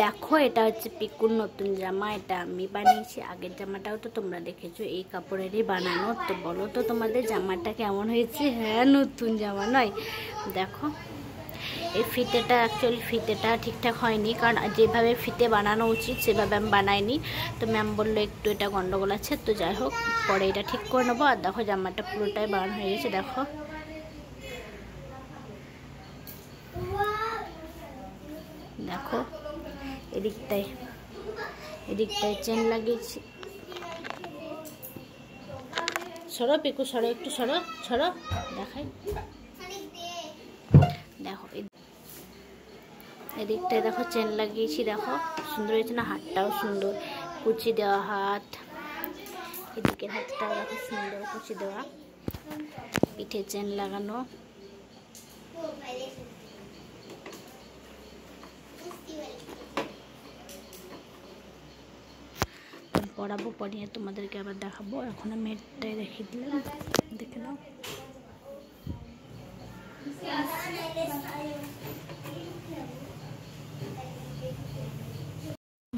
দেখো এটা হচ্ছে পিকুর নতুন জামা এটা আমি বানিয়েছি আগের জামাটাও তো তোমরা দেখেছো এই কাপড়েরই বানানো তো বলো তো তোমাদের জামাটা কেমন হয়েছে হ্যাঁ নতুন জামা নয় দেখো এই ফিতেটা অ্যাকচুয়ালি ফিতেটা ঠিকঠাক হয়নি কারণ যেভাবে ফিতে বানানো উচিত সেভাবে আমি বানাইনি তো ম্যাম বললো একটু এটা গন্ডগোল আছে তো যাই হোক পরে এটা ঠিক করে নেবো আর দেখো জামাটা পুরোটাই বানানো হয়ে গেছে দেখো দেখো এদিকটায় এদিকটায় চেন লাগিয়েছি সরো পিকু সরো একটু সরো সরো দেখাই দেখো এদিকটায় দেখো চেন লাগিয়েছি দেখো সুন্দর হয়েছে না হাতটাও সুন্দর কুচি দেওয়া হাত এদিকের হাতটাও দেখো সুন্দর কুচি দেওয়া পিঠে চেন লাগানো পরাবো পরিয়ে তোমাদেরকে আবার দেখাবো এখন আমি এটাই রেখে দিলাম দেখে নাও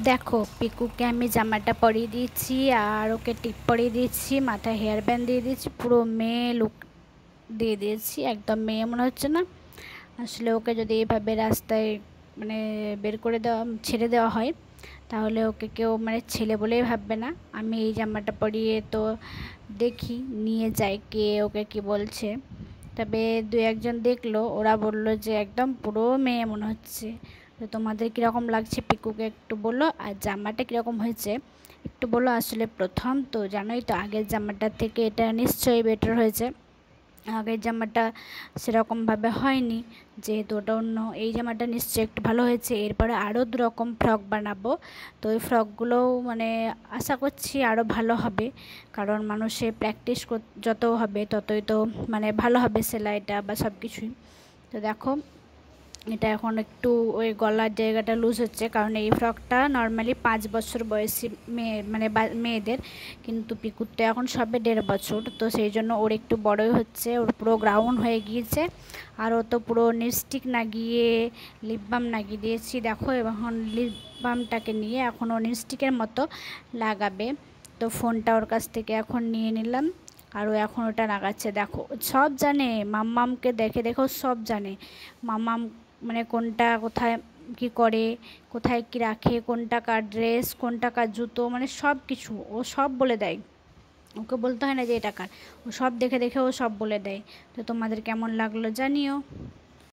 দেখো পিকুকে আমি জামাটা পরিয়ে দিচ্ছি আর ওকে টিপ পরিয়ে দিচ্ছি মাথায় হেয়ার ব্যান্ড দিয়ে দিচ্ছি পুরো মেয়ে লুক দিয়ে দিয়েছি একদম মেয়ে মনে হচ্ছে না আসলে ওকে যদি এভাবে রাস্তায় মানে বের করে দেওয়া ছেড়ে দেওয়া হয় তাহলে ওকে কেউ মানে ছেলে বলেই ভাববে না আমি এই জামাটা পরিয়ে তো দেখি নিয়ে যাই কে ওকে কি বলছে তবে দু একজন দেখলো ওরা বলল যে একদম পুরো মেয়ে মনে হচ্ছে তো তোমাদের কীরকম লাগছে পিকুকে একটু বলো আর জামাটা কীরকম হয়েছে একটু বলো আসলে প্রথম তো জানোই তো আগের জামাটার থেকে এটা নিশ্চয়ই বেটার হয়েছে আগের জামাটা সেরকমভাবে হয়নি যেহেতু ওটা অন্য এই জামাটা নিশ্চয়ই একটু ভালো হয়েছে এরপরে আরও দু রকম ফ্রক বানাবো তো ওই ফ্রকগুলোও মানে আশা করছি আরও ভালো হবে কারণ মানুষে প্র্যাকটিস যত হবে ততই তো মানে ভালো হবে সেলাইটা বা সব কিছুই তো দেখো এটা এখন একটু ওই গলার জায়গাটা লুজ হচ্ছে কারণ এই ফ্রকটা নর্মালি পাঁচ বছর বয়সী মেয়ে মানে মেয়েদের কিন্তু পিকুরটা এখন সবে দেড় বছর তো সেই জন্য ওর একটু বড়ই হচ্ছে ওর পুরো গ্রাউন্ড হয়ে গিয়েছে আর ও তো পুরো লিপস্টিক লাগিয়ে লিপবাম লাগিয়ে দিয়েছি দেখো এখন লিপবামটাকে নিয়ে এখন ও লিপস্টিকের মতো লাগাবে তো ফোনটা ওর কাছ থেকে এখন নিয়ে নিলাম আর ও এখন ওটা লাগাচ্ছে দেখো সব জানে মাম্মামকে দেখে দেখো সব জানে মাম্মাম মানে কোনটা কোথায় কি করে কোথায় কি রাখে কোনটা কার ড্রেস কোনটা কার জুতো মানে সব কিছু ও সব বলে দেয় ওকে বলতে হয় না যে এটা কার ও সব দেখে দেখে ও সব বলে দেয় তো তোমাদের কেমন লাগলো জানিও